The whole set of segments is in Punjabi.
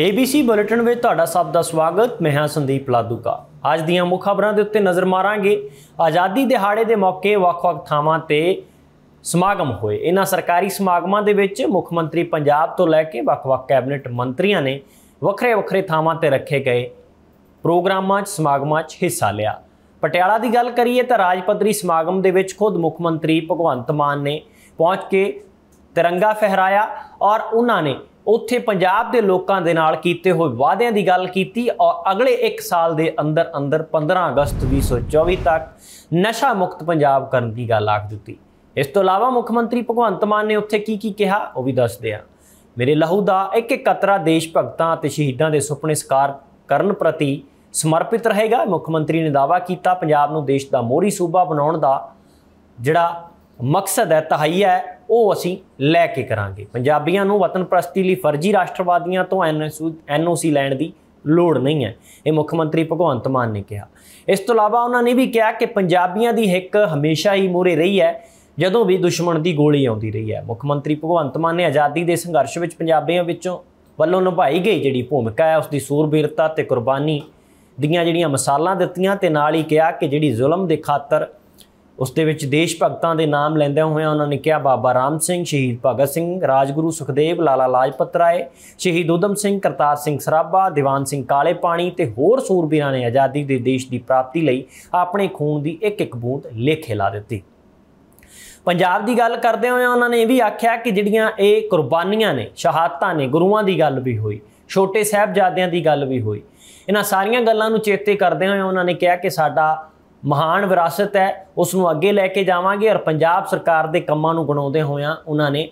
ABC ਬੁਲੇਟਿਨ ਵਿੱਚ ਤੁਹਾਡਾ ਸਭ ਦਾ ਸਵਾਗਤ ਮੈਂ ਹਾਂ ਸੰਦੀਪ ਲਾਦੂਕਾ ਅੱਜ ਦੀਆਂ ਮੁੱਖ ਖਬਰਾਂ ਦੇ ਉੱਤੇ ਨਜ਼ਰ ਮਾਰਾਂਗੇ ਆਜ਼ਾਦੀ ਦਿਹਾੜੇ ਦੇ ਮੌਕੇ ਵੱਖ-ਵੱਖ ਥਾਵਾਂ ਤੇ ਸਮਾਗਮ ਹੋਏ ਇਹਨਾਂ ਸਰਕਾਰੀ ਸਮਾਗਮਾਂ ਦੇ ਵਿੱਚ ਮੁੱਖ ਮੰਤਰੀ ਪੰਜਾਬ ਤੋਂ ਲੈ ਕੇ ਵੱਖ-ਵੱਖ ਕੈਬਨਿਟ ਮੰਤਰੀਆਂ ਨੇ ਵੱਖਰੇ-ਵੱਖਰੇ ਥਾਵਾਂ ਤੇ ਰੱਖੇ ਗਏ ਪ੍ਰੋਗਰਾਮਾਂ 'ਚ ਸਮਾਗਮਾਂ 'ਚ ਹਿੱਸਾ ਲਿਆ ਪਟਿਆਲਾ ਦੀ ਗੱਲ ਕਰੀਏ ਤਾਂ ਰਾਜ ਪੱਧਰੀ ਸਮਾਗਮ ਦੇ ਵਿੱਚ ਖੁਦ ਮੁੱਖ ਮੰਤਰੀ ਭਗਵੰਤ ਮਾਨ ਨੇ ਪਹੁੰਚ ਕੇ ਤਿਰੰਗਾ ਫਹਿਰਾਇਆ ਔਰ ਉਹਨਾਂ ਨੇ ਉੱਥੇ ਪੰਜਾਬ ਦੇ ਲੋਕਾਂ ਦੇ ਨਾਲ ਕੀਤੇ ਹੋਏ ਵਾਅਦਿਆਂ ਦੀ ਗੱਲ ਕੀਤੀ ਔਰ ਅਗਲੇ 1 ਸਾਲ ਦੇ ਅੰਦਰ ਅੰਦਰ 15 ਅਗਸਤ 2024 ਤੱਕ ਨਸ਼ਾ ਮੁਕਤ ਪੰਜਾਬ ਕਰਨ ਦੀ ਗੱਲ ਆਖ ਦਿੱਤੀ ਇਸ ਤੋਂ ਇਲਾਵਾ ਮੁੱਖ ਮੰਤਰੀ ਭਗਵੰਤ ਮਾਨ ਨੇ ਉੱਥੇ ਕੀ ਕੀ ਕਿਹਾ ਉਹ ਵੀ ਦੱਸਦੇ ਆ ਮੇਰੇ ਲਹੂ ਦਾ ਇੱਕ ਇੱਕ ਕਤਰਾ ਦੇਸ਼ ਭਗਤਾਂ ਅਤੇ ਸ਼ਹੀਦਾਂ ਦੇ ਸੁਪਨੇ ਸਕਾਰ ਕਰਨ ਪ੍ਰਤੀ ਸਮਰਪਿਤ ਰਹੇਗਾ ਮੁੱਖ ਮੰਤਰੀ ਨੇ ਦਾਵਾ ਕੀਤਾ ਪੰਜਾਬ ਨੂੰ ਦੇਸ਼ ਦਾ ਮੋਰੀ ਸੂਬਾ ਬਣਾਉਣ ਦਾ ਜਿਹੜਾ ਮਕਸਦ ਹੈ ਤਹਈਆ ਹੈ ਉਹ ਅਸੀਂ ਲੈ ਕੇ ਕਰਾਂਗੇ ਪੰਜਾਬੀਆਂ ਨੂੰ ਵਤਨ ਪ੍ਰਸਤੀ ਲਈ ਫਰਜ਼ੀ ਰਾਸ਼ਟਰਵਾਦੀਆਂ ਤੋਂ ਐਨਓਸੀ ਲੈਣ ਦੀ ਲੋੜ ਨਹੀਂ ਹੈ ਇਹ ਮੁੱਖ ਮੰਤਰੀ ਭਗਵੰਤ ਮਾਨ ਨੇ ਕਿਹਾ ਇਸ ਤੋਂ ਇਲਾਵਾ ਉਹਨਾਂ ਨੇ ਵੀ ਕਿਹਾ ਕਿ ਪੰਜਾਬੀਆਂ ਦੀ ਹਿੱਕ ਹਮੇਸ਼ਾ ਹੀ ਮੂਰੇ ਰਹੀ ਹੈ ਜਦੋਂ ਵੀ ਦੁਸ਼ਮਣ ਦੀ ਗੋਲੀ ਆਉਂਦੀ ਰਹੀ ਹੈ ਮੁੱਖ ਮੰਤਰੀ ਭਗਵੰਤ ਮਾਨ ਨੇ ਆਜ਼ਾਦੀ ਦੇ ਸੰਘਰਸ਼ ਵਿੱਚ ਪੰਜਾਬੀਆਂ ਵਿੱਚੋਂ ਵੱਲੋਂ ਨਿਭਾਈ ਗਈ ਜਿਹੜੀ ਭੂਮਿਕਾ ਹੈ ਉਸ ਦੀ ਸੂਰਬੀਰਤਾ ਤੇ ਕੁਰਬਾਨੀ ਦੀਆਂ ਜਿਹੜੀਆਂ ਮਿਸਾਲਾਂ ਦਿੱਤੀਆਂ ਤੇ ਨਾਲ ਹੀ ਕਿਹਾ ਕਿ ਜਿਹੜੀ ਜ਼ੁਲਮ ਦੇ ਖਾਤਰ ਉਸ ਦੇ ਵਿੱਚ ਦੇਸ਼ ਭਗਤਾਂ ਦੇ ਨਾਮ ਲੈਂਦੇ ਹੋਏ ਉਹਨਾਂ ਨੇ ਕਿਹਾ ਬਾਬਾ ਰਾਮ ਸਿੰਘ ਸ਼ਹੀਦ ਭਗਤ ਸਿੰਘ ਰਾਜਗੁਰੂ ਸੁਖਦੇਵ ਲਾਲਾ ਲਾਜਪਤ ਰਾਏ ਸ਼ਹੀਦ ਉਦਮ ਸਿੰਘ ਕਰਤਾਰ ਸਿੰਘ ਸਰਾਭਾ ਦੀਵਾਨ ਸਿੰਘ ਕਾਲੇ ਪਾਣੀ ਤੇ ਹੋਰ ਸੂਰਬੀਰਾਂ ਨੇ ਆਜ਼ਾਦੀ ਦੇ ਦੇਸ਼ ਦੀ ਪ੍ਰਾਪਤੀ ਲਈ ਆਪਣੇ ਖੂਨ ਦੀ ਇੱਕ ਇੱਕ ਬੂੰਦ ਲੇਖੇ ਲਾ ਦਿੱਤੀ ਪੰਜਾਬ ਦੀ ਗੱਲ ਕਰਦੇ ਹੋਏ ਉਹਨਾਂ ਨੇ ਇਹ ਵੀ ਆਖਿਆ ਕਿ ਜਿਹੜੀਆਂ ਇਹ ਕੁਰਬਾਨੀਆਂ ਨੇ ਸ਼ਹਾਦਤਾਂ ਨੇ ਗੁਰੂਆਂ ਦੀ ਗੱਲ ਵੀ ਹੋਈ ਛੋਟੇ ਸਹਿਬਜ਼ਾਦਿਆਂ ਦੀ ਗੱਲ ਵੀ ਹੋਈ ਇਹਨਾਂ ਸਾਰੀਆਂ ਗੱਲਾਂ ਨੂੰ ਚੇਤੇ ਕਰਦੇ ਹੋਏ ਉਹਨਾਂ ਨੇ ਕਿਹਾ ਕਿ ਸਾਡਾ ਮਹਾਨ ਵਿਰਾਸਤ ਹੈ ਉਸ ਨੂੰ ਅੱਗੇ ਲੈ ਕੇ ਜਾਵਾਂਗੇ ਔਰ ਪੰਜਾਬ ਸਰਕਾਰ ਦੇ ਕੰਮਾਂ ਨੂੰ ਗਣਾਉਂਦੇ ਹੋਇਆਂ ਉਹਨਾਂ ਨੇ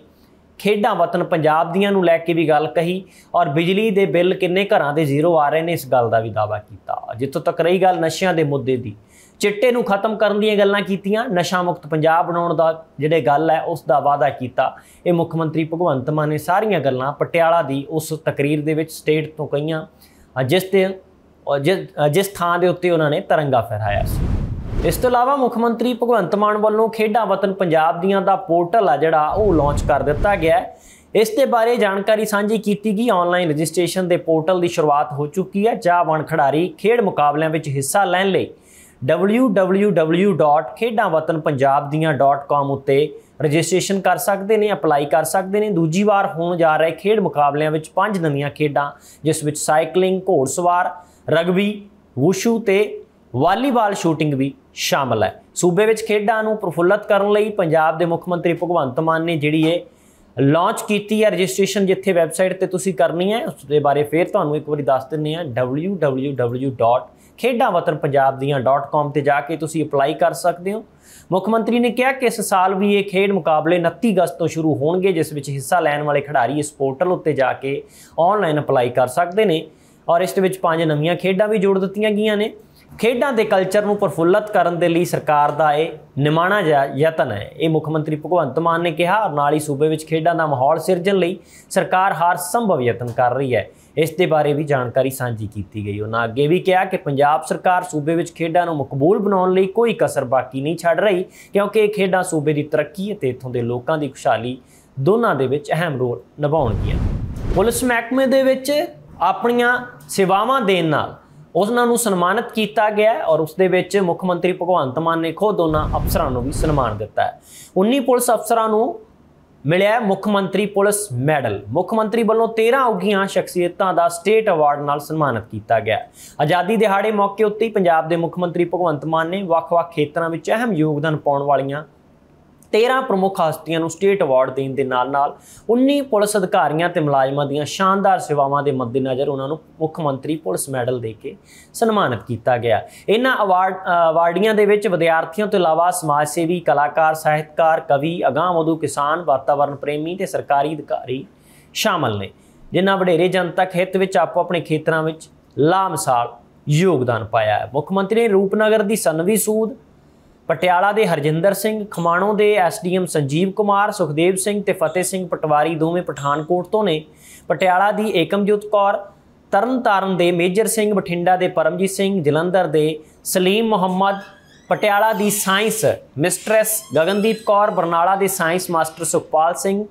ਖੇਡਾਂ ਵਤਨ ਪੰਜਾਬ ਦੀਆਂ ਨੂੰ ਲੈ ਕੇ ਵੀ ਗੱਲ ਕਹੀ ਔਰ ਬਿਜਲੀ ਦੇ ਬਿੱਲ ਕਿੰਨੇ ਘਰਾਂ ਦੇ ਜ਼ੀਰੋ ਆ ਰਹੇ ਨੇ ਇਸ ਗੱਲ ਦਾ ਵੀ ਦਾਵਾ ਕੀਤਾ ਜਿੱਥੋਂ ਤੱਕ ਰਹੀ ਗੱਲ ਨਸ਼ਿਆਂ ਦੇ ਮੁੱਦੇ ਦੀ ਚਿੱਟੇ ਨੂੰ ਖਤਮ ਕਰਨ ਦੀਆਂ ਗੱਲਾਂ ਕੀਤੀਆਂ ਨਸ਼ਾ ਮੁਕਤ ਪੰਜਾਬ ਬਣਾਉਣ ਦਾ ਜਿਹੜੇ ਗੱਲ ਹੈ ਉਸ ਦਾ ਵਾਅਦਾ ਕੀਤਾ ਇਹ ਮੁੱਖ ਮੰਤਰੀ ਭਗਵੰਤ ਮਾਨ ਨੇ ਸਾਰੀਆਂ ਗੱਲਾਂ ਪਟਿਆਲਾ ਦੀ ਉਸ ਤਕਰੀਰ ਦੇ ਵਿੱਚ ਸਟੇਟ ਤੋਂ ਕਹੀਆਂ ਜਿਸ ਤੇ ਜਿਸ ਥਾਂ ਦੇ ਉੱਤੇ ਉਹਨਾਂ ਨੇ ਤਿਰੰਗਾ ਫਹਿਰਾਇਆ ਸੀ ਇਸ ਤੋਂ ਇਲਾਵਾ ਮੁੱਖ ਮੰਤਰੀ ਭਗਵੰਤ ਮਾਨ ਵੱਲੋਂ ਖੇਡਾਂ ਵਤਨ ਪੰਜਾਬ ਦੀਆਂ ਦਾ ਪੋਰਟਲ ਆ ਜਿਹੜਾ ਉਹ ਲਾਂਚ ਕਰ ਦਿੱਤਾ ਗਿਆ ਹੈ ਇਸ ਦੇ ਬਾਰੇ ਜਾਣਕਾਰੀ ਸਾਂਝੀ ਕੀਤੀ ਗਈ ਆਨਲਾਈਨ ਰਜਿਸਟ੍ਰੇਸ਼ਨ ਦੇ ਪੋਰਟਲ ਦੀ ਸ਼ੁਰੂਆਤ ਹੋ ਚੁੱਕੀ ਹੈ ਚਾਹਵਾਨ ਖਿਡਾਰੀ ਖੇਡ ਮੁਕਾਬਲਿਆਂ ਵਿੱਚ ਹਿੱਸਾ ਲੈਣ ਲਈ www.ਖੇਡਾਂਵਤਨਪੰਜਾਬਦੀਆਂ.com ਉੱਤੇ ਰਜਿਸਟ੍ਰੇਸ਼ਨ ਕਰ ਸਕਦੇ ਨੇ ਅਪਲਾਈ ਕਰ ਸਕਦੇ ਨੇ ਦੂਜੀ ਵਾਰ ਹੋਣ ਜਾ ਰਹੇ ਖੇਡ ਮੁਕਾਬਲਿਆਂ ਵਿੱਚ ਪੰਜ ਨਵੀਆਂ ਖੇਡਾਂ ਜਿਸ ਵਿੱਚ ਸਾਈਕਲਿੰਗ ਘੋੜਸਵਾਰ ਰਗਬੀ ਵੁਸ਼ੂ ਤੇ ਵਾਲੀਬਾਲ ਸ਼ੂਟਿੰਗ ਵੀ ਸ਼ਾਮਲ ਹੈ ਸੂਬੇ ਵਿੱਚ ਖੇਡਾਂ ਨੂੰ ਪ੍ਰਫੁੱਲਤ ਕਰਨ ਲਈ ਪੰਜਾਬ ਦੇ ਮੁੱਖ ਮੰਤਰੀ ਭਗਵੰਤ ਮਾਨ ਨੇ ਜਿਹੜੀ ਇਹ ਲਾਂਚ ਕੀਤੀ ਹੈ ਰਜਿਸਟ੍ਰੇਸ਼ਨ ਜਿੱਥੇ ਵੈਬਸਾਈਟ ਤੇ ਤੁਸੀਂ ਕਰਨੀ ਹੈ ਉਸ ਦੇ ਬਾਰੇ ਫੇਰ ਤੁਹਾਨੂੰ ਇੱਕ ਵਾਰੀ ਦੱਸ ਦਿੰਨੇ ਆ www.ਖੇਡਾਂਵਤਨਪੰਜਾਬਦੀਆਂ.com ਤੇ ਜਾ ਕੇ ਤੁਸੀਂ ਅਪਲਾਈ ਕਰ ਸਕਦੇ ਹੋ ਮੁੱਖ ਮੰਤਰੀ ਨੇ ਕਿਹਾ ਕਿ ਇਸ ਸਾਲ ਵੀ ਇਹ ਖੇਡ ਮੁਕਾਬਲੇ 29 ਅਗਸਤ ਤੋਂ ਸ਼ੁਰੂ ਹੋਣਗੇ ਜਿਸ ਵਿੱਚ ਹਿੱਸਾ ਲੈਣ ਵਾਲੇ ਖਿਡਾਰੀ ਇਸ ਪੋਰਟਲ ਉੱਤੇ ਜਾ ਕੇ ਆਨਲਾਈਨ ਅਪਲਾਈ ਕਰ ਸਕਦੇ ਨੇ ਔਰ ਇਸ ਦੇ ਵਿੱਚ ਪੰਜ ਨਵੀਆਂ ਖੇਡਾਂ ਵੀ ਜੋੜ ਦਿੱਤੀਆਂ ਗਈਆਂ ਨੇ ਖੇਡਾਂ ਦੇ ਕਲਚਰ ਨੂੰ ਪਰਫੁੱਲਤ ਕਰਨ ਦੇ ਲਈ ਸਰਕਾਰ ਦਾ ਇਹ ਨਿਮਾਣਾ ਜਿਹਾ ਯਤਨ ਹੈ ਇਹ ਮੁੱਖ ਮੰਤਰੀ ਭਗਵੰਤ ਮਾਨ ਨੇ ਕਿਹਾ ਔਰ ਨਾਲ ਹੀ ਸੂਬੇ ਵਿੱਚ ਖੇਡਾਂ ਦਾ ਮਾਹੌਲ ਸਿਰਜਣ ਲਈ ਸਰਕਾਰ ਹਰ ਸੰਭਵ ਯਤਨ ਕਰ ਰਹੀ ਹੈ ਇਸ ਦੇ ਬਾਰੇ ਵੀ ਜਾਣਕਾਰੀ ਸਾਂਝੀ ਕੀਤੀ ਗਈ ਉਹਨਾਂ ਅੱਗੇ ਵੀ ਕਿਹਾ ਕਿ ਪੰਜਾਬ ਸਰਕਾਰ ਸੂਬੇ ਵਿੱਚ ਖੇਡਾਂ ਨੂੰ ਮਕਬੂਲ ਬਣਾਉਣ ਲਈ ਕੋਈ ਕਸਰ ਬਾਕੀ ਨਹੀਂ ਛੱਡ ਰਹੀ ਕਿਉਂਕਿ ਇਹ ਖੇਡਾਂ ਸੂਬੇ ਦੀ ਤਰੱਕੀ ਅਤੇ ਇੱਥੋਂ ਦੇ ਲੋਕਾਂ ਦੀ ਖੁਸ਼ਹਾਲੀ ਦੋਨਾਂ ਦੇ ਵਿੱਚ ਅਹਿਮ ਰੋਲ ਨਿਭਾਉਣਗੀਆਂ ਪੁਲਿਸ ਮਹਿਕਮੇ ਦੇ ਵਿੱਚ ਆਪਣੀਆਂ ਸੇਵਾਵਾਂ ਦੇਣ ਨਾਲ ਉਹਨਾਂ ਨੂੰ ਸਨਮਾਨਿਤ ਕੀਤਾ ਗਿਆ ਔਰ ਉਸ ਦੇ ਵਿੱਚ ਮੁੱਖ ਮੰਤਰੀ ਭਗਵੰਤ ਮਾਨ ਨੇ ਖੁਦ ਉਹਨਾਂ ਅਫਸਰਾਂ ਨੂੰ ਵੀ ਸਨਮਾਨ ਦਿੱਤਾ ਹੈ 19 ਪੁਲਿਸ ਅਫਸਰਾਂ ਨੂੰ ਮਿਲਿਆ ਮੁੱਖ ਮੰਤਰੀ ਪੁਲਿਸ ਮੈਡਲ ਮੁੱਖ ਮੰਤਰੀ ਵੱਲੋਂ 13 ਉਗੀਆਂ ਸ਼ਖਸੀਅਤਾਂ ਦਾ ਸਟੇਟ ਅਵਾਰਡ ਨਾਲ ਸਨਮਾਨਿਤ ਕੀਤਾ ਗਿਆ ਆਜ਼ਾਦੀ ਦਿਹਾੜੇ ਮੌਕੇ ਉੱਤੇ ਪੰਜਾਬ ਦੇ ਮੁੱਖ ਮੰਤਰੀ ਭਗਵੰਤ ਮਾਨ ਨੇ ਵੱਖ-ਵੱਖ ਖੇਤਰਾਂ ਵਿੱਚ ਅਹਿਮ ਯੋਗਦਾਨ ਪਾਉਣ ਵਾਲੀਆਂ 13 ਪ੍ਰਮੁੱਖ ਹਸਤੀਆਂ ਨੂੰ ਸਟੇਟ ਅਵਾਰਡ ਦੇਣ ਦੇ ਨਾਲ-ਨਾਲ 19 ਪੁਲਿਸ ਅਧਿਕਾਰੀਆਂ ਤੇ ਮੁਲਾਜ਼ਮਾਂ ਦੀਆਂ ਸ਼ਾਨਦਾਰ ਸੇਵਾਵਾਂ ਦੇ ਮੱਦੇਨਜ਼ਰ ਉਹਨਾਂ ਨੂੰ ਮੁੱਖ ਮੰਤਰੀ ਪੁਲਿਸ ਮੈਡਲ ਦੇ ਕੇ ਸਨਮਾਨਿਤ ਕੀਤਾ ਗਿਆ ਇਹਨਾਂ ਅਵਾਰਡ ਅਵਾਰਡੀਆਂ ਦੇ ਵਿੱਚ ਵਿਦਿਆਰਥੀਆਂ ਤੋਂ ਇਲਾਵਾ ਸਮਾਜ ਸੇਵੀ ਕਲਾਕਾਰ ਸਾਹਿਤਕਾਰ ਕਵੀ ਅਗਾਮਧੂ ਕਿਸਾਨ ਵਾਤਾਵਰਣ ਪ੍ਰੇਮੀ ਤੇ ਸਰਕਾਰੀ ਅਧਿਕਾਰੀ ਸ਼ਾਮਲ ਨੇ ਜਿਨ੍ਹਾਂ ਵਡੇਰੇ ਜਨਤਕ ਹਿੱਤ ਵਿੱਚ ਆਪੋ ਆਪਣੇ ਖੇਤਰਾਂ ਵਿੱਚ ਲਾਮਸਾਲ ਯੋਗਦਾਨ ਪਾਇਆ ਹੈ ਮੁੱਖ ਮੰਤਰੀ ਨੇ ਰੂਪਨਗਰ ਦੀ ਸਨਵੀ ਸੂਦ ਪਟਿਆਲਾ ਦੇ ਹਰਜਿੰਦਰ ਸਿੰਘ ਖਮਾਣੋ ਦੇ ਐਸਡੀਐਮ ਸੰਜੀਵ ਕੁਮਾਰ ਸੁਖਦੇਵ ਸਿੰਘ ਤੇ ਫਤਿਹ ਸਿੰਘ ਪਟਵਾਰੀ ਦੋਵੇਂ ਪਠਾਨਕੋਟ ਤੋਂ ਨੇ ਪਟਿਆਲਾ ਦੀ ਏਕਮਜੋਤ ਕੌਰ ਤਰਨਤਾਰਨ ਦੇ ਮੇਜਰ ਸਿੰਘ ਬਠਿੰਡਾ ਦੇ ਪਰਮਜੀਤ ਸਿੰਘ ਜਲੰਧਰ ਦੇ ਸਲੀਮ ਮੁਹੰਮਦ ਪਟਿਆਲਾ ਦੀ ਸਾਇੰਸ ਮਿਸਟ੍ਰੈਸ ਗਗਨਦੀਪ ਕੌਰ ਬਰਨਾਲਾ ਦੇ science master Sukhpal Singh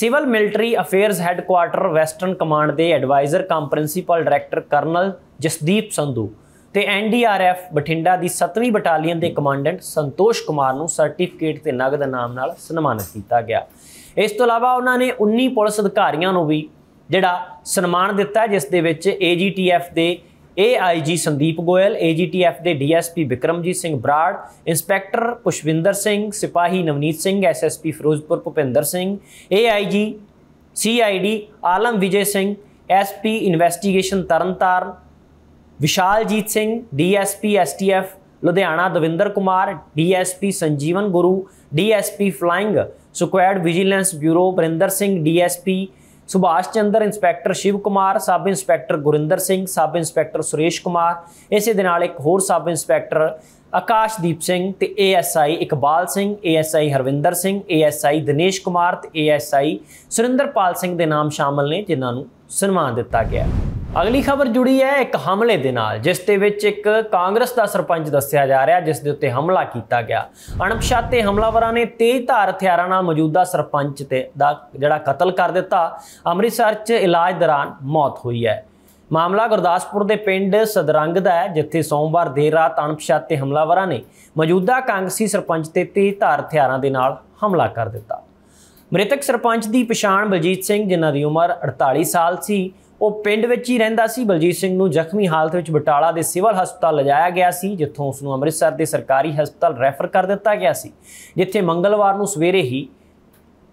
civil military affairs headquarters western command ਦੇ adviser cum principal director colonel Jasdeep Sandhu ਤੇ ਐਨਡੀਆਰਐਫ ਬਠਿੰਡਾ ਦੀ 7ਵੀਂ ਬਟਾਲੀਅਨ ਦੇ ਕਮਾਂਡੈਂਟ ਸੰਤੋਸ਼ ਕੁਮਾਰ ਨੂੰ ਸਰਟੀਫਿਕੇਟ ਤੇ ਨਗਦ ਨਾਮ ਨਾਲ ਸਨਮਾਨਿਤ ਕੀਤਾ ਗਿਆ ਇਸ ਤੋਂ ਇਲਾਵਾ ਉਹਨਾਂ ਨੇ 19 ਪੁਲਿਸ ਅਧਿਕਾਰੀਆਂ ਨੂੰ ਵੀ ਜਿਹੜਾ ਸਨਮਾਨ ਦਿੱਤਾ ਜਿਸ ਦੇ ਵਿੱਚ ਏਜੀਟੀਐਫ ਦੇ ਏਆਈਜੀ ਸੰਦੀਪ ਗੋਇਲ ਏਜੀਟੀਐਫ ਦੇ ਡੀਐਸਪੀ ਵਿਕਰਮਜੀਤ ਸਿੰਘ ਬਰਾੜ ਇੰਸਪੈਕਟਰ ਪੁਸ਼ਵਿੰਦਰ ਸਿੰਘ ਸਿਪਾਹੀ Navneet Singh SSP Ferozepur Bhupinder Singh AIG CID Alam Vijay Singh SP investigation Tarn Taran Vishaljit Singh DSP STF Ludhiana Davinder Kumar DSP Sanjeevan Guru DSP flying squad vigilance bureau Barinder Singh DSP Subhash Chander inspector Shiv Kumar sub inspector Gurinder Singh sub inspector Suresh Kumar ਇਸੇ ਦੇ ਨਾਲ ਇੱਕ ਹੋਰ ਸਬ ਇੰਸਪੈਕਟਰ ਆਕਾਸ਼ਦੀਪ ਸਿੰਘ ਤੇ ASI Iqbal Singh ASI Harvinder Singh ASI Dinesh Kumar ਤੇ ਏਐਸਆਈ ਸੁਰਿੰਦਰਪਾਲ ਸਿੰਘ ਦੇ ਨਾਮ ਸ਼ਾਮਲ ਨੇ ਜਿਨ੍ਹਾਂ ਨੂੰ ਸਨਮਾਨ ਦਿੱਤਾ ਗਿਆ ਅਗਲੀ ਖਬਰ ਜੁੜੀ ਹੈ ਇੱਕ ਹਮਲੇ ਦੇ ਨਾਲ ਜਿਸ ਦੇ ਵਿੱਚ ਇੱਕ ਕਾਂਗਰਸ ਦਾ ਸਰਪੰਚ ਦੱਸਿਆ ਜਾ ਰਿਹਾ ਜਿਸ ਦੇ ਉੱਤੇ ਹਮਲਾ ਕੀਤਾ ਗਿਆ ਅਣਪਛਾਤੇ ਹਮਲਾਵਰਾਂ ਨੇ ਤੇਜ਼ ਧਾਰ ਹਥਿਆਰਾਂ ਨਾਲ ਮੌਜੂਦਾ ਸਰਪੰਚ ਤੇ ਦਾ ਜਿਹੜਾ ਕਤਲ ਕਰ ਦਿੱਤਾ ਅੰਮ੍ਰਿਤਸਰ 'ਚ ਇਲਾਜ ਦੌਰਾਨ ਮੌਤ ਹੋਈ ਹੈ ਮਾਮਲਾ ਗੁਰਦਾਸਪੁਰ ਦੇ ਪਿੰਡ ਸਦਰੰਗ ਦਾ ਹੈ ਜਿੱਥੇ ਸੋਮਵਾਰ ਦੇਰ ਰਾਤ ਅਣਪਛਾਤੇ ਹਮਲਾਵਰਾਂ ਨੇ ਮੌਜੂਦਾ ਕਾਂਗਸੀ ਸਰਪੰਚ ਤੇ ਤੇਜ਼ ਧਾਰ ਹਥਿਆਰਾਂ ਦੇ ਨਾਲ ਹਮਲਾ ਕਰ ਦਿੱਤਾ ਮ੍ਰਿਤਕ ਸਰਪੰਚ ਦੀ ਪਛਾਣ ਬਲਜੀਤ ਸਿੰਘ ਜਿਨ੍ਹਾਂ ਦੀ ਉਮਰ 48 ਸਾਲ ਸੀ ਉਹ ਪਿੰਡ ਵਿੱਚ ਹੀ ਰਹਿੰਦਾ ਸੀ ਬਲਜੀਤ ਸਿੰਘ ਨੂੰ ਜ਼ਖਮੀ ਹਾਲਤ ਵਿੱਚ ਬਟਾਲਾ ਦੇ ਸਿਵਲ ਹਸਪਤਾਲ ਲਿਜਾਇਆ ਗਿਆ ਸੀ ਜਿੱਥੋਂ ਉਸ ਨੂੰ ਅੰਮ੍ਰਿਤਸਰ ਦੇ ਸਰਕਾਰੀ ਹਸਪਤਾਲ ਰੈਫਰ ਕਰ ਦਿੱਤਾ ਗਿਆ ਸੀ ਜਿੱਥੇ ਮੰਗਲਵਾਰ ਨੂੰ ਸਵੇਰੇ ਹੀ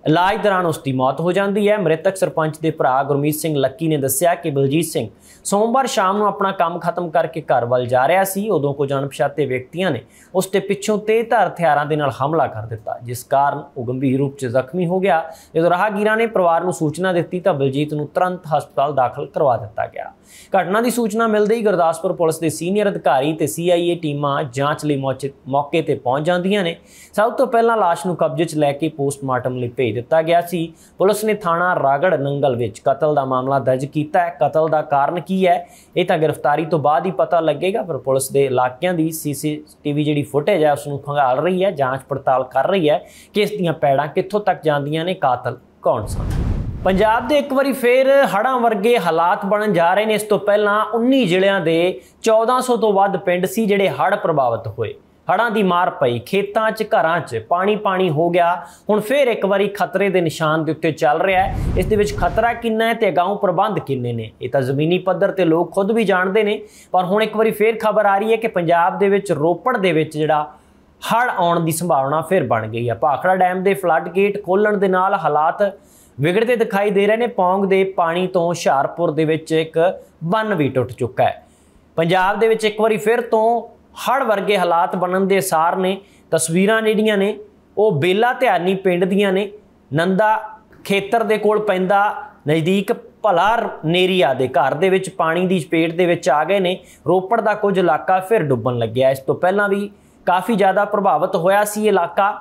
ਇਲਾਜ ਦੌਰਾਨ ਉਸ ਦੀ ਮੌਤ ਹੋ ਜਾਂਦੀ ਹੈ ਮ੍ਰਿਤਕ ਸਰਪੰਚ ਦੇ ਭਰਾ ਗੁਰਮੀਤ ਸਿੰਘ ਲੱਕੀ ਨੇ ਦੱਸਿਆ ਕਿ ਬਲਜੀਤ ਸਿੰਘ ਸੋਮਵਾਰ ਸ਼ਾਮ ਨੂੰ ਆਪਣਾ ਕੰਮ ਖਤਮ ਕਰਕੇ ਘਰ ਵੱਲ ਜਾ ਰਿਹਾ ਸੀ ਉਦੋਂ ਜਾਣ ਪਛਾਤੇ ਵਿਅਕਤੀਆਂ ਨੇ ਉਸ ਤੇ ਪਿੱਛੋਂ ਤੇਜ਼ਧਾਰ ਹਥਿਆਰਾਂ ਦੇ ਨਾਲ ਹਮਲਾ ਕਰ ਦਿੱਤਾ ਜਿਸ ਕਾਰਨ ਉਹ ਗੰਭੀਰ ਰੂਪ 'ਚ ਜ਼ਖਮੀ ਹੋ ਗਿਆ ਜਦੋਂ ਰਾਹਗੀਰਾਂ ਨੇ ਪਰਿਵਾਰ ਨੂੰ ਸੂਚਨਾ ਦਿੱਤੀ ਤਾਂ ਬਲਜੀਤ ਨੂੰ ਤੁਰੰਤ ਹਸਪਤਾਲ ਦਾਖਲ ਕਰਵਾ ਦਿੱਤਾ ਗਿਆ ਘਟਨਾ ਦੀ ਸੂਚਨਾ ਮਿਲਦੇ ਹੀ ਗੁਰਦਾਸਪੁਰ ਪੁਲਿਸ ਦੇ ਸੀਨੀਅਰ ਅਧਿਕਾਰੀ ਤੇ ਸੀਆਈਏ ਟੀਮਾਂ ਜਾਂਚ ਲਈ ਮੌਕੇ ਤੇ ਪਹੁੰਚ ਜਾਂਦੀਆਂ ਨੇ ਸਭ ਤੋਂ ਪਹਿਲਾਂ ਲਾਸ਼ ਨੂੰ ਕਬਜ਼ੇ 'ਚ ਲੈ ਕੇ ਪੋਸਟਮਾਰਟਮ ਲਈ ਭੇਜ ਦਿੱਤਾ ਗਿਆ ਸੀ ਪੁਲਿਸ ਨੇ ਥਾਣਾ ਰਾਗੜ ਨੰਗਲ ਵਿੱਚ ਕਤਲ ਦਾ ਮਾਮਲਾ ਦਰਜ ਕੀਤਾ ਹੈ ਕਤਲ ਦਾ ਕਾਰਨ ਕੀ ਹੈ ਇਹ ਤਾਂ ਗ੍ਰਿਫਤਾਰੀ ਤੋਂ ਬਾਅਦ ਹੀ ਪਤਾ ਲੱਗੇਗਾ ਪਰ ਪੁਲਿਸ ਦੇ ਇਲਾਕਿਆਂ ਦੀ ਸੀਸੀਟੀਵੀ ਜਿਹੜੀ ਫੁਟੇਜ ਹੈ ਉਸ ਨੂੰ ਖੰਗਾਲ ਰਹੀ ਹੈ ਜਾਂਚ ਪੜਤਾਲ ਕਰ ਰਹੀ ਹੈ ਕਿ ਇਸ ਦੀਆਂ ਪੈੜਾਂ ਕਿੱਥੋਂ ਤੱਕ ਜਾਂਦੀਆਂ ਨੇ ਕਾਤਲ ਕੌਣ ਸਨ ਪੰਜਾਬ ਦੇ ਇੱਕ ਵਾਰੀ ਫੇਰ ਹੜਾਂ ਵਰਗੇ ਹਾਲਾਤ ਬਣਨ ਜਾ ਰਹੇ ਨੇ ਇਸ ਤੋਂ ਪਹਿਲਾਂ 19 ਜ਼ਿਲ੍ਹਿਆਂ ਦੇ 1400 ਤੋਂ ਵੱਧ ਪਿੰਡ ਸੀ ਜਿਹੜੇ ਹੜ੍ਹ ਪ੍ਰਭਾਵਿਤ ਹੋਏ ਹੜਾਂ ਦੀ ਮਾਰ ਪਈ ਖੇਤਾਂ 'ਚ ਘਰਾਂ 'ਚ ਪਾਣੀ ਪਾਣੀ ਹੋ ਗਿਆ ਹੁਣ ਫੇਰ ਇੱਕ ਵਾਰੀ ਖਤਰੇ ਦੇ ਨਿਸ਼ਾਨ ਦੇ ਉੱਤੇ ਚੱਲ ਰਿਹਾ ਹੈ ਇਸ ਦੇ ਵਿੱਚ ਖਤਰਾ ਕਿੰਨਾ ਹੈ ਤੇ ਅਗਾਊਂ ਪ੍ਰਬੰਧ ਕਿੰਨੇ ਨੇ ਇਹ ਤਾਂ ਜ਼ਮੀਨੀ ਪੱਧਰ ਤੇ ਲੋਕ ਖੁਦ ਵੀ ਜਾਣਦੇ ਨੇ ਪਰ ਹੁਣ ਇੱਕ ਵਾਰੀ ਫੇਰ ਖਬਰ ਆ ਰਹੀ ਹੈ ਕਿ ਪੰਜਾਬ ਦੇ ਵਿੱਚ ਰੋਪੜ ਦੇ ਵਿੱਚ ਜਿਹੜਾ ਹੜ ਆਉਣ ਦੀ ਸੰਭਾਵਨਾ ਫੇਰ ਬਣ ਗਈ ਹੈ ਭਾਖੜਾ ਡੈਮ ਦੇ ਫਲੱਡ ਗੇਟ ਖੋਲਣ ਦੇ ਨਾਲ ਹਾਲਾਤ ਵਿਗੜਦੇ ਦਿਖਾਈ ਦੇ ਰਹੇ ਨੇ ਪੌਂਗ ਦੇ ਪਾਣੀ ਤੋਂ ਹੁਸ਼ਿਆਰਪੁਰ ਦੇ ਵਿੱਚ ਇੱਕ ਬੰਨ ਵੀ ਟੁੱਟ ਚੁੱਕਾ ਹੈ ਪੰਜਾਬ ਦੇ ਵਿੱਚ ਇੱਕ ਵਾਰੀ ਫਿਰ ਤੋਂ ਹੜ ਵਰਗੇ ਹਾਲਾਤ ਬਣਨ ਦੇ ਸਾਰ ਨੇ ਤਸਵੀਰਾਂ ਜਿਹੜੀਆਂ ਨੇ ਉਹ ਬੇਲਾ ਧਿਆਨੀ ਪਿੰਡ ਦੀਆਂ ਨੇ ਨੰਦਾ ਖੇਤਰ ਦੇ ਕੋਲ ਪੈਂਦਾ ਨਜ਼ਦੀਕ ਭਲਾ ਨੇਰੀਆ ਦੇ ਘਰ ਦੇ ਵਿੱਚ ਪਾਣੀ ਦੀ ਚਪੇਟ ਦੇ ਵਿੱਚ ਆ ਗਏ ਨੇ ਰੋਪੜ ਦਾ ਕੁਝ ਇਲਾਕਾ ਫਿਰ ਡੁੱਬਣ ਲੱਗਿਆ ਇਸ ਤੋਂ ਪਹਿਲਾਂ ਵੀ ਕਾਫੀ ਜ਼ਿਆਦਾ ਪ੍ਰਭਾਵਿਤ ਹੋਇਆ ਸੀ ਇਲਾਕਾ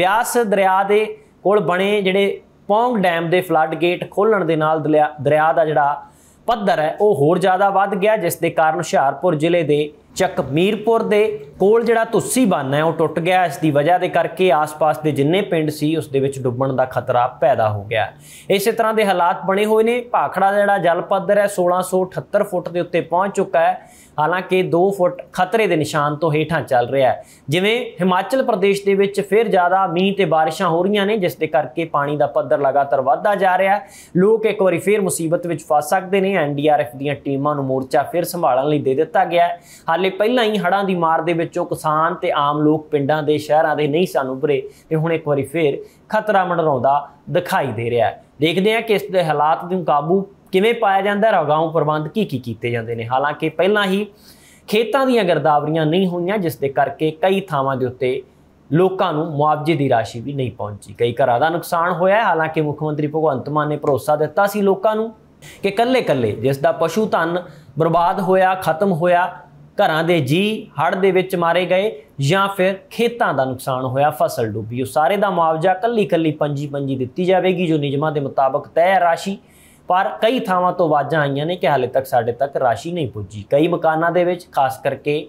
ਬਿਆਸ ਦਰਿਆ ਦੇ ਕੋਲ ਬਣੇ ਜਿਹੜੇ ਪੌਂਗ ਡੈਮ ਦੇ ਫਲੱਡ ਗੇਟ ਖੋਲਣ ਦੇ ਨਾਲ ਦਰਿਆ ਦਾ ਜਿਹੜਾ ਪੱਧਰ ਹੈ ਉਹ ਹੋਰ ਜ਼ਿਆਦਾ ਵੱਧ ਗਿਆ ਜਿਸ ਦੇ ਕਾਰਨ ਹੁਸ਼ਿਆਰਪੁਰ ਜ਼ਿਲ੍ਹੇ ਦੇ ਚੱਕ ਮੀਰਪੁਰ ਦੇ ਕੋਲ ਜਿਹੜਾ ਤੁਸੀ ਬੰਨਾ ਹੈ ਉਹ ਟੁੱਟ ਗਿਆ ਇਸ ਦੀ ਵਜ੍ਹਾ ਦੇ ਕਰਕੇ ਆਸ-ਪਾਸ ਦੇ ਜਿੰਨੇ ਪਿੰਡ ਸੀ ਉਸ ਦੇ ਵਿੱਚ ਡੁੱਬਣ ਦਾ ਖਤਰਾ ਪੈਦਾ ਹੋ ਗਿਆ ਇਸੇ ਤਰ੍ਹਾਂ ਦੇ ਹਾਲਾਤ ਬਣੇ ਹੋਏ ਨੇ ਭਾਖੜਾ ਜਿਹੜਾ ਜਲ ਪੱਧਰ ਹੈ 1678 ਫੁੱਟ ਦੇ ਉੱਤੇ ਪਹੁੰਚ ਚੁੱਕਾ ਹੈ ਹਾਲਾਂਕਿ 2 ਫੁੱਟ ਖਤਰੇ ਦੇ ਨਿਸ਼ਾਨ ਤੋਂ ਹੇਠਾਂ ਚੱਲ ਰਿਹਾ ਹੈ ਜਿਵੇਂ ਹਿਮਾਚਲ ਪ੍ਰਦੇਸ਼ ਦੇ ਵਿੱਚ ਫਿਰ ਜ਼ਿਆਦਾ ਮੀਂਹ ਤੇ ਬਾਰਿਸ਼ਾਂ ਹੋ ਰਹੀਆਂ ਨੇ ਜਿਸ ਦੇ ਕਰਕੇ ਪਾਣੀ ਦਾ ਪੱਧਰ ਲਗਾਤਾਰ ਵਧਦਾ ਜਾ ਰਿਹਾ ਹੈ ਲੋਕ ਇੱਕ ਵਾਰੀ ਫਿਰ ਮੁਸੀਬਤ ਵਿੱਚ ਫਸ ਸਕਦੇ ਨੇ ਐਨਡੀਆਰਐਫ ਦੀਆਂ ਟੀਮਾਂ ਨੂੰ ਮੋਰਚਾ ਫਿਰ ਸੰਭਾਲਣ ਲਈ ਦੇ ਦਿੱਤਾ ਗਿਆ ਹੈ ਹਾਲੇ ਪਹਿਲਾਂ ਹੀ ਹੜ੍ਹਾਂ ਦੀ ਮਾਰ ਦੇ ਵਿੱਚੋਂ ਕਿਸਾਨ ਤੇ ਆਮ ਲੋਕ ਪਿੰਡਾਂ ਦੇ ਸ਼ਹਿਰਾਂ ਦੇ ਨਹੀਂ ਸਾਨੂੰ ਭਰੇ ਤੇ ਹੁਣ ਇੱਕ ਵਾਰੀ ਫਿਰ ਖਤਰਾ ਮੰਡਰਾਉਂਦਾ ਦਿਖਾਈ ਦੇ ਰਿਹਾ ਹੈ ਦੇਖਦੇ ਹਾਂ ਕਿ ਇਸ ਦੇ ਹਾਲਾਤ ਨੂੰ ਕਾਬੂ ਕਿਵੇਂ ਪਾਇਆ ਜਾਂਦਾ ਰਗਾਉਂ ਪ੍ਰਬੰਧ ਕੀ ਕੀ ਕੀਤੇ ਜਾਂਦੇ ਨੇ ਹਾਲਾਂਕਿ ਪਹਿਲਾਂ ਹੀ ਖੇਤਾਂ ਦੀਆਂ ਗਰਦਾਵਰੀਆਂ ਨਹੀਂ ਹੋਈਆਂ ਜਿਸ ਦੇ ਕਰਕੇ ਕਈ ਥਾਵਾਂ ਦੇ ਉੱਤੇ ਲੋਕਾਂ ਨੂੰ ਮੁਆਵਜ਼ੇ ਦੀ ਰਾਸ਼ੀ ਵੀ ਨਹੀਂ ਪਹੁੰਚੀ ਕਈ ਘਰਾਂ ਦਾ ਨੁਕਸਾਨ ਹੋਇਆ ਹੈ ਹਾਲਾਂਕਿ ਮੁੱਖ ਮੰਤਰੀ ਭਗਵੰਤ ਮਾਨ ਨੇ ਭਰੋਸਾ ਦਿੱਤਾ ਸੀ ਲੋਕਾਂ ਨੂੰ ਕਿ ਕੱਲੇ-ਕੱਲੇ ਜਿਸ ਦਾ ਪਸ਼ੂ ਧਨ ਬਰਬਾਦ ਹੋਇਆ ਖਤਮ ਹੋਇਆ ਘਰਾਂ ਦੇ ਜੀ ਹੜ ਦੇ ਵਿੱਚ ਮਾਰੇ ਗਏ ਜਾਂ ਫਿਰ ਖੇਤਾਂ ਦਾ ਨੁਕਸਾਨ ਹੋਇਆ ਫਸਲ ਡੁੱਬੀ ਉਹ ਸਾਰੇ ਦਾ ਮੁਆਵਜ਼ਾ ਕੱਲੀ-ਕੱਲੀ ਪੰਜੀ-ਪੰਜੀ ਦਿੱਤੀ ਜਾਵੇਗੀ ਜੋ ਨਿਯਮਾਂ ਦੇ ਮੁਤਾਬਕ ਤੈਅ ਰਾਸ਼ੀ ਪਰ ਕਈ ਥਾਵਾਂ ਤੋਂ ਆਵਾਜ਼ਾਂ ਆਈਆਂ ਨੇ ਕਿ ਹਾਲੇ ਤੱਕ ਸਾਡੇ ਤੱਕ ਰਾਸ਼ੀ ਨਹੀਂ ਪਹੁੰਚੀ ਕਈ ਮਕਾਨਾਂ ਦੇ ਵਿੱਚ ਖਾਸ ਕਰਕੇ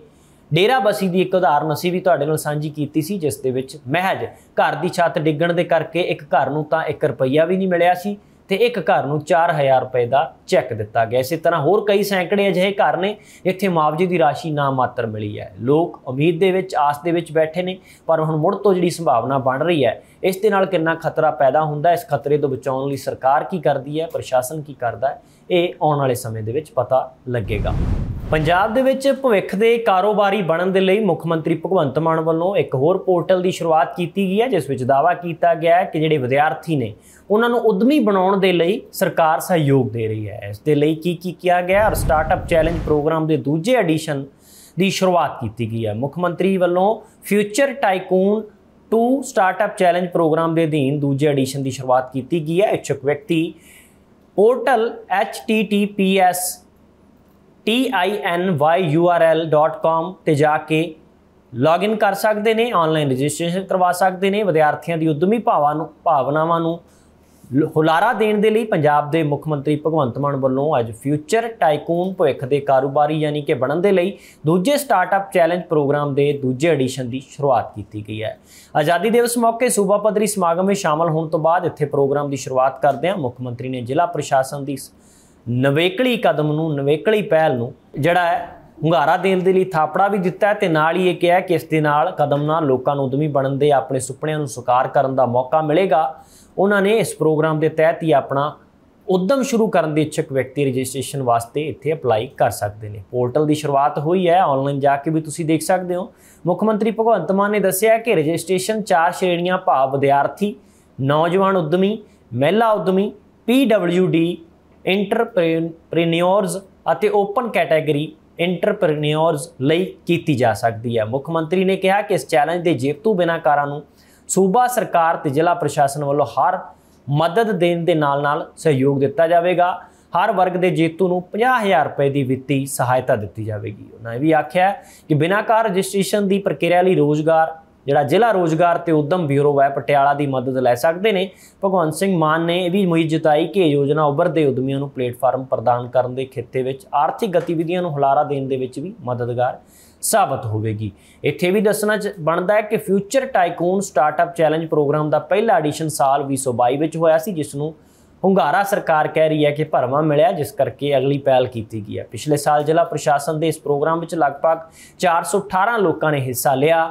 ਡੇਰਾ ਬਸੀ ਦੀ ਇੱਕ ਉਦਾਹਰਨ ਅਸੀਂ ਵੀ ਤੁਹਾਡੇ ਨਾਲ ਸਾਂਝੀ ਕੀਤੀ ਸੀ ਜਿਸ ਦੇ ਵਿੱਚ ਮਹਿਜ ਘਰ ਦੀ ਛੱਤ ਡਿੱਗਣ ਦੇ ਕਰਕੇ ਇੱਕ ਘਰ ਨੂੰ ਤਾਂ 1 ਰੁਪਈਆ ਵੀ ਨਹੀਂ ਮਿਲਿਆ ਸੀ ਤੇ ਇੱਕ ਘਰ ਨੂੰ 4000 ਰੁਪਏ ਦਾ ਚੈੱਕ ਦਿੱਤਾ ਗਿਆ ਇਸੇ ਤਰ੍ਹਾਂ ਹੋਰ ਕਈ ਸੈਂਕੜੇ ਅਜਿਹੇ ਘਰ ਨੇ ਜਿੱਥੇ ਮੁਆਵਜ਼ੇ ਦੀ ਰਾਸ਼ੀ ਨਾ ਮਾਤਰ ਮਿਲੀ ਹੈ ਲੋਕ ਉਮੀਦ ਦੇ ਵਿੱਚ ਆਸ ਦੇ ਵਿੱਚ ਬੈਠੇ ਨੇ ਪਰ ਹੁਣ ਮੁੜ ਤੋਂ ਜਿਹੜੀ ਸੰਭਾਵਨਾ ਬਣ ਰਹੀ ਹੈ ਇਸ ਦੇ ਨਾਲ ਕਿੰਨਾ ਖਤਰਾ ਪੈਦਾ ਹੁੰਦਾ ਇਸ ਖਤਰੇ ਤੋਂ ਬਚਾਉਣ ਲਈ ਸਰਕਾਰ ਕੀ ਕਰਦੀ ਹੈ ਪ੍ਰਸ਼ਾਸਨ ਕੀ ਕਰਦਾ ਹੈ ਇਹ ਆਉਣ ਵਾਲੇ ਸਮੇਂ ਦੇ ਵਿੱਚ ਪਤਾ ਲੱਗੇਗਾ ਪੰਜਾਬ ਦੇ ਵਿੱਚ ਭਵਿੱਖ ਦੇ ਕਾਰੋਬਾਰੀ ਬਣਨ ਦੇ ਲਈ ਮੁੱਖ ਮੰਤਰੀ ਭਗਵੰਤ ਮਾਨ ਵੱਲੋਂ ਇੱਕ ਹੋਰ ਪੋਰਟਲ ਦੀ ਸ਼ੁਰੂਆਤ ਕੀਤੀ ਗਈ ਹੈ ਜਿਸ ਵਿੱਚ ਦਾਵਾ ਕੀਤਾ ਗਿਆ ਹੈ ਕਿ ਜਿਹੜੇ ਵਿਦਿਆਰਥੀ ਨੇ ਉਹਨਾਂ ਨੂੰ ਉਦਮੀ ਬਣਾਉਣ ਦੇ ਲਈ ਸਰਕਾਰ ਸਹਿਯੋਗ ਦੇ ਰਹੀ ਹੈ ਇਸ ਦੇ ਲਈ ਕੀ ਕੀ ਕੀਤਾ ਗਿਆ ਔਰ ਸਟਾਰਟਅਪ ਚੈਲੰਜ ਪ੍ਰੋਗਰਾਮ ਦੇ ਦੂਜੇ ਐਡੀਸ਼ਨ ਦੀ ਸ਼ੁਰੂਆਤ ਕੀਤੀ ਗਈ ਹੈ ਮੁੱਖ ਮੰਤਰੀ ਵੱਲੋਂ future tycoon 2 startup challenge program ਦੇ ਅਧੀਨ ਦੂਜੇ ਐਡੀਸ਼ਨ ਦੀ ਸ਼ੁਰੂਆਤ ਕੀਤੀ ਗਈ ਹੈ ਇਛੁਕ ਵਿਅਕਤੀ ਪੋਰਟਲ https tinyurl.com ਤੇ ਜਾ ਕੇ ਲੌਗਇਨ ਕਰ ਸਕਦੇ ਨੇ ਆਨਲਾਈਨ ਰਜਿਸਟ੍ਰੇਸ਼ਨ ਕਰਵਾ ਸਕਦੇ ਨੇ ਵਿਦਿਆਰਥੀਆਂ ਦੀ ਉਦਮੀ ਭਾਵਾਂ ਨੂੰ ਭਾਵਨਾਵਾਂ ਨੂੰ ਹੁਲਾਰਾ ਦੇਣ ਦੇ ਲਈ ਪੰਜਾਬ ਦੇ ਮੁੱਖ ਮੰਤਰੀ ਭਗਵੰਤ ਮਾਨ ਵੱਲੋਂ ਅੱਜ ਫਿਊਚਰ ਟਾਈਕੂਨ ਭਵਿੱਖ ਦੇ ਕਾਰੋਬਾਰੀ ਯਾਨੀ ਕਿ ਬਣਨ ਦੇ ਲਈ ਦੂਜੇ ਸਟਾਰਟਅਪ ਚੈਲੰਜ ਪ੍ਰੋਗਰਾਮ ਦੇ ਦੂਜੇ ਐਡੀਸ਼ਨ ਦੀ ਸ਼ੁਰੂਆਤ ਕੀਤੀ ਗਈ ਹੈ ਆਜ਼ਾਦੀ ਦਿਵਸ ਮੌਕੇ ਸੂਬਾ ਪੱਧਰੀ ਸਮਾਗਮ ਵਿੱਚ ਸ਼ਾਮਲ ਹੋਣ ਤੋਂ ਬਾਅਦ ਇੱਥੇ ਪ੍ਰੋਗਰਾਮ ਦੀ ਸ਼ੁਰੂਆਤ ਕਰਦੇ ਹਾਂ ਮੁੱਖ ਮੰਤਰੀ ਨੇ ਜ਼ਿਲ੍ਹਾ ਪ੍ਰਸ਼ਾਸਨ ਦੀ ਨਵੇਕਲੀ ਕਦਮ ਨੂੰ ਨਵੇਕਲੀ ਪਹਿਲ ਨੂੰ ਜਿਹੜਾ ਹੈ ਹੁੰਗਾਰਾ ਦੇਣ ਦੇ ਲਈ ਥਾਪੜਾ ਵੀ ਦਿੱਤਾ ਤੇ ਨਾਲ ਹੀ ਇਹ ਕਿਹਾ ਕਿ ਇਸ ਦੇ ਨਾਲ ਕਦਮ ਨਾਲ ਲੋਕਾਂ ਨੂੰ ਉਦਮੀ ਬਣਨ ਦੇ ਆਪਣੇ ਸੁਪਨਿਆਂ ਨੂੰ ਸਾਕਾਰ ਕਰਨ ਦਾ ਮੌਕਾ ਮਿਲੇਗਾ ਉਹਨਾਂ ਨੇ ਇਸ ਪ੍ਰੋਗਰਾਮ ਦੇ ਤਹਿਤ ਹੀ ਆਪਣਾ ਉਦਮ ਸ਼ੁਰੂ ਕਰਨ ਦੇ ਇੱਛਕ ਵਿਅਕਤੀ ਰਜਿਸਟ੍ਰੇਸ਼ਨ ਵਾਸਤੇ ਇੱਥੇ ਅਪਲਾਈ ਕਰ ਸਕਦੇ ਨੇ ਪੋਰਟਲ ਦੀ ਸ਼ੁਰੂਆਤ ਹੋਈ ਹੈ ਆਨਲਾਈਨ ਜਾ ਕੇ ਵੀ ਤੁਸੀਂ ਦੇਖ ਸਕਦੇ ਹੋ ਮੁੱਖ ਮੰਤਰੀ ਭਗਵੰਤ ਮਾਨ ਨੇ ਦੱਸਿਆ ਕਿ ਰਜਿਸਟ੍ਰੇਸ਼ਨ ਚਾਰ ਸ਼੍ਰੇਣੀਆਂ ਭਾਵ ਵਿਦਿਆਰਥੀ ਨੌਜਵਾਨ ਉਦਮੀ ਮਹਿਲਾ ਉਦਮੀ ਪੀਡਬਲਯੂਡੀ ਇੰਟਰਪ੍ਰੀਨਿਓਰਸ ਅਤੇ ਓਪਨ ਕੈਟਾਗਰੀ ਇੰਟਰਪ੍ਰੀਨਿਓਰਸ ਲਈ ਕੀਤੀ ਜਾ ਸਕਦੀ ਹੈ ਮੁੱਖ ਮੰਤਰੀ ਨੇ ਕਿਹਾ ਕਿ ਇਸ ਚੈਲੰਜ ਦੇ ਜੇਤੂ ਬਿਨਾਕਾਰਾਂ ਨੂੰ ਸੂਬਾ ਸਰਕਾਰ ਤੇ ਜ਼ਿਲ੍ਹਾ ਪ੍ਰਸ਼ਾਸਨ ਵੱਲੋਂ ਹਰ ਮਦਦ ਦੇਣ ਦੇ ਨਾਲ-ਨਾਲ ਸਹਿਯੋਗ ਦਿੱਤਾ ਜਾਵੇਗਾ ਹਰ ਵਰਗ ਦੇ ਜੇਤੂ ਨੂੰ 50000 ਰੁਪਏ ਦੀ ਵਿੱਤੀ ਸਹਾਇਤਾ ਦਿੱਤੀ ਜਾਵੇਗੀ ਉਹਨਾਂ ਨੇ ਵੀ ਆਖਿਆ ਕਿ ਬਿਨਾਕਾਰ ਰਜਿਸਟ੍ਰੇਸ਼ਨ ਦੀ ਪ੍ਰਕਿਰਿਆ ਲਈ ਰੋਜ਼ਗਾਰ ਜਿਹੜਾ ਜ਼ਿਲ੍ਹਾ ਰੋਜ਼ਗਾਰ ਤੇ ਉਦਮ ਬਿਊਰੋ ਹੈ ਪਟਿਆਲਾ ਦੀ ਮਦਦ ਲੈ ਸਕਦੇ ਨੇ ਭਗਵੰਤ ਸਿੰਘ ਮਾਨ ਨੇ ਇਹ ਵੀ ਉਮੀਦ ਜਤਾਈ ਕਿ ਯੋਜਨਾ ਉੱਭਰਦੇ ਉਦਮੀਆਂ ਨੂੰ ਪਲੇਟਫਾਰਮ ਪ੍ਰਦਾਨ ਕਰਨ ਦੇ ਖੇਤੇ ਵਿੱਚ ਆਰਥਿਕ ਗਤੀਵਿਧੀਆਂ ਨੂੰ ਹੁਲਾਰਾ ਦੇਣ ਦੇ ਵਿੱਚ ਵੀ ਮਦਦਗਾਰ ਸਾਬਤ ਹੋਵੇਗੀ ਇੱਥੇ ਵੀ ਦੱਸਣਾ ਬਣਦਾ ਹੈ ਕਿ future tycoon startup challenge program ਦਾ ਪਹਿਲਾ ਐਡੀਸ਼ਨ ਸਾਲ 2022 ਵਿੱਚ ਹੋਇਆ ਸੀ ਜਿਸ ਨੂੰ ਹੰਗਾਰਾ ਸਰਕਾਰ ਕਹਿ ਰਹੀ ਹੈ ਕਿ ਭਰਮਾ ਮਿਲਿਆ ਜਿਸ ਕਰਕੇ ਅਗਲੀ ਪਹਿਲ ਕੀਤੀ ਗਈ ਹੈ ਪਿਛਲੇ ਸਾਲ ਜ਼ਿਲ੍ਹਾ ਪ੍ਰਸ਼ਾਸਨ ਦੇ ਇਸ ਪ੍ਰੋਗਰਾਮ ਵਿੱਚ ਲਗਭਗ 418 ਲੋਕਾਂ ਨੇ ਹਿੱਸਾ ਲਿਆ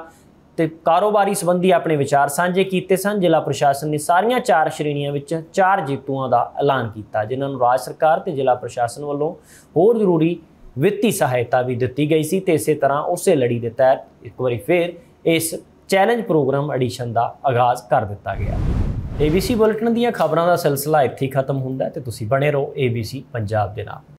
ਤੇ ਕਾਰੋਬਾਰੀ ਸੰਬੰਧੀ ਆਪਣੇ ਵਿਚਾਰ ਸਾਂਝੇ ਕੀਤੇ ਸਨ ਜ਼ਿਲ੍ਹਾ ਪ੍ਰਸ਼ਾਸਨ ਨੇ ਸਾਰੀਆਂ ਚਾਰ ਸ਼੍ਰੇਣੀਆਂ ਵਿੱਚ ਚਾਰ ਜੇਤੂਆਂ ਦਾ ਐਲਾਨ ਕੀਤਾ ਜਿਨ੍ਹਾਂ ਨੂੰ ਰਾਜ ਸਰਕਾਰ ਤੇ ਜ਼ਿਲ੍ਹਾ ਪ੍ਰਸ਼ਾਸਨ ਵੱਲੋਂ ਹੋਰ ਜ਼ਰੂਰੀ ਵਿੱਤੀ ਸਹਾਇਤਾ ਵੀ ਦਿੱਤੀ ਗਈ ਸੀ ਤੇ ਇਸੇ ਤਰ੍ਹਾਂ ਉਸੇ ਲੜੀ ਦੇ ਤਹਿਤ ਇੱਕ ਵਾਰੀ ਫੇਰ ਇਸ ਚੈਲੰਜ ਪ੍ਰੋਗਰਾਮ ਐਡੀਸ਼ਨ ਦਾ ਆਗਾਜ਼ ਕਰ ਦਿੱਤਾ ਗਿਆ ABC ਬੁਲੇਟਿਨ ਦੀਆਂ ਖਬਰਾਂ ਦਾ ਸਿਲਸਿਲਾ ਇੱਥੇ ਖਤਮ ਹੁੰਦਾ ਤੇ ਤੁਸੀਂ ਬਣੇ ਰਹੋ ABC ਪੰਜਾਬ ਦੇ ਨਾਲ